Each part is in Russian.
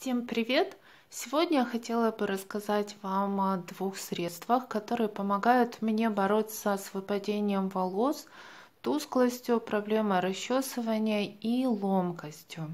Всем привет! Сегодня я хотела бы рассказать вам о двух средствах, которые помогают мне бороться с выпадением волос, тусклостью, проблемой расчесывания и ломкостью.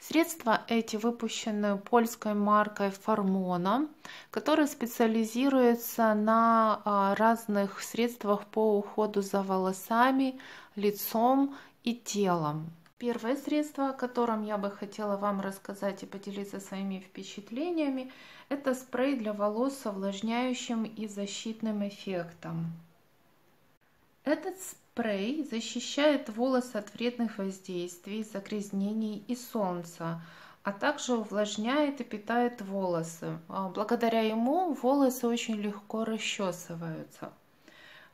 Средства эти выпущены польской маркой Формона, которая специализируется на а, разных средствах по уходу за волосами, лицом и телом. Первое средство, о котором я бы хотела вам рассказать и поделиться своими впечатлениями, это спрей для волос с увлажняющим и защитным эффектом. Этот спрей защищает волосы от вредных воздействий, загрязнений и солнца, а также увлажняет и питает волосы. А благодаря ему волосы очень легко расчесываются.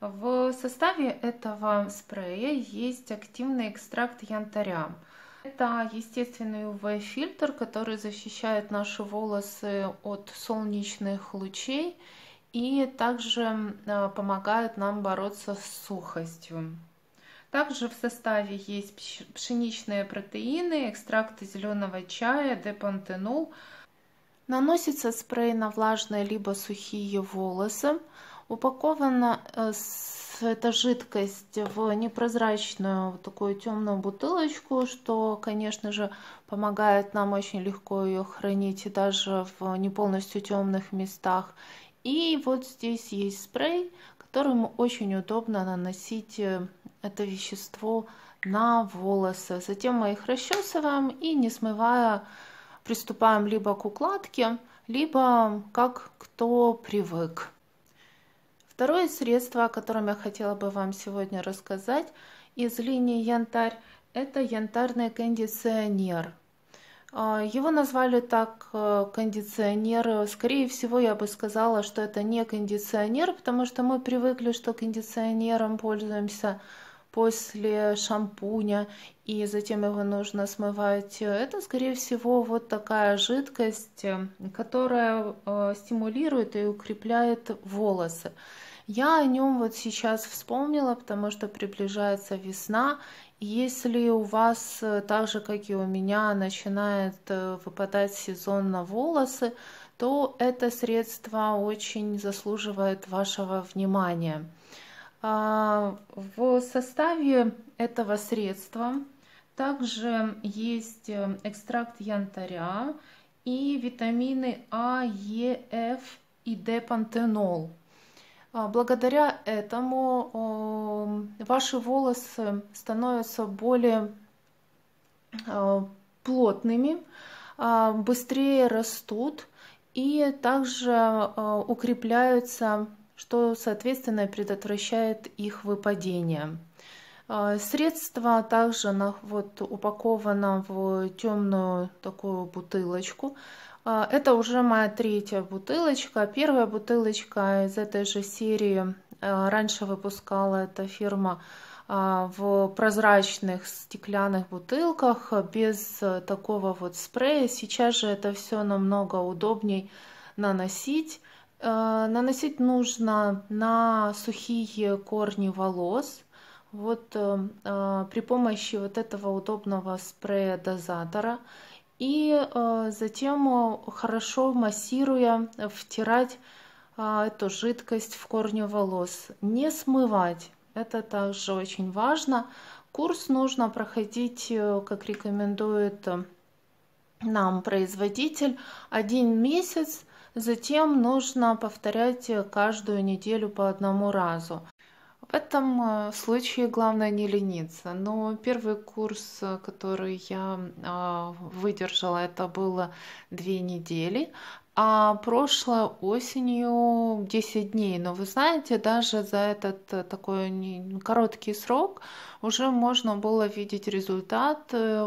В составе этого спрея есть активный экстракт янтаря. Это естественный UV-фильтр, который защищает наши волосы от солнечных лучей и также а, помогает нам бороться с сухостью. Также в составе есть пшеничные протеины, экстракты зеленого чая, депантенол. Наносится спрей на влажные либо сухие волосы. Упакована э, эта жидкость в непрозрачную вот такую темную бутылочку, что, конечно же, помогает нам очень легко ее хранить и даже в не полностью темных местах. И вот здесь есть спрей, которым очень удобно наносить э, это вещество на волосы. Затем мы их расчесываем и, не смывая, приступаем либо к укладке, либо как кто привык. Второе средство, о котором я хотела бы вам сегодня рассказать из линии янтарь, это янтарный кондиционер. А, его назвали так э, кондиционер. Скорее всего, я бы сказала, что это не кондиционер, потому что мы привыкли, что кондиционером пользуемся после шампуня, и затем его нужно смывать. Это, скорее всего, вот такая жидкость, э, которая э, стимулирует и укрепляет волосы. Я о нем вот сейчас вспомнила, потому что приближается весна. Если у вас, э, так же как и у меня, начинает э, выпадать сезон на волосы, то это средство очень заслуживает вашего внимания. А, в составе этого средства также есть э, экстракт янтаря и витамины А, Е, F и Д-пантенол – а, благодаря этому ваши волосы становятся более а, плотными, а, быстрее растут и также укрепляются, что, соответственно, предотвращает их выпадение. Средство также вот упаковано в темную такую бутылочку. А, это уже моя третья бутылочка. Первая бутылочка из этой же серии а, раньше выпускала эта фирма а, в прозрачных стеклянных бутылках без такого вот спрея. Сейчас же это все намного удобней наносить. Наносить нужно на сухие корни волос. Вот э, при помощи вот этого удобного спрея дозатора и э, затем э, хорошо массируя э, втирать эту жидкость в корни волос. Не смывать. Это также очень важно. Курс нужно проходить, как рекомендует нам производитель, один месяц. Затем нужно повторять каждую неделю по одному разу. В этом э, случае главное не лениться. Но первый курс, э, который я а, выдержала, это было две недели а прошлой осенью 10 дней. Но вы знаете, даже за этот э, такой короткий срок уже можно было видеть результат. Э,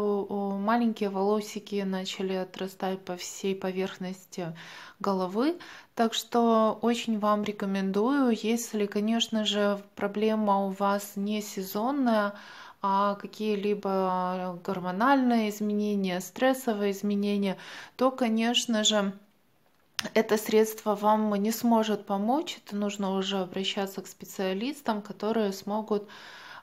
маленькие волосики начали отрастать по всей поверхности головы. Так что очень вам рекомендую, если, конечно же, проблема у вас не сезонная, а какие-либо э, гормональные изменения, стрессовые изменения, то, конечно же, это средство вам не сможет помочь, это нужно уже обращаться к специалистам, которые смогут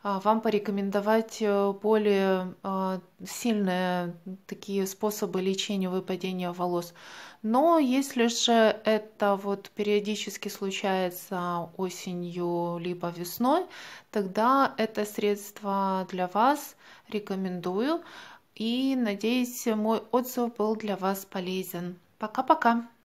а, вам порекомендовать э, более а, сильные такие способы лечения выпадения волос. Но если же это вот периодически случается осенью либо весной, тогда это средство для вас рекомендую. И надеюсь, мой отзыв был для вас полезен. Пока-пока!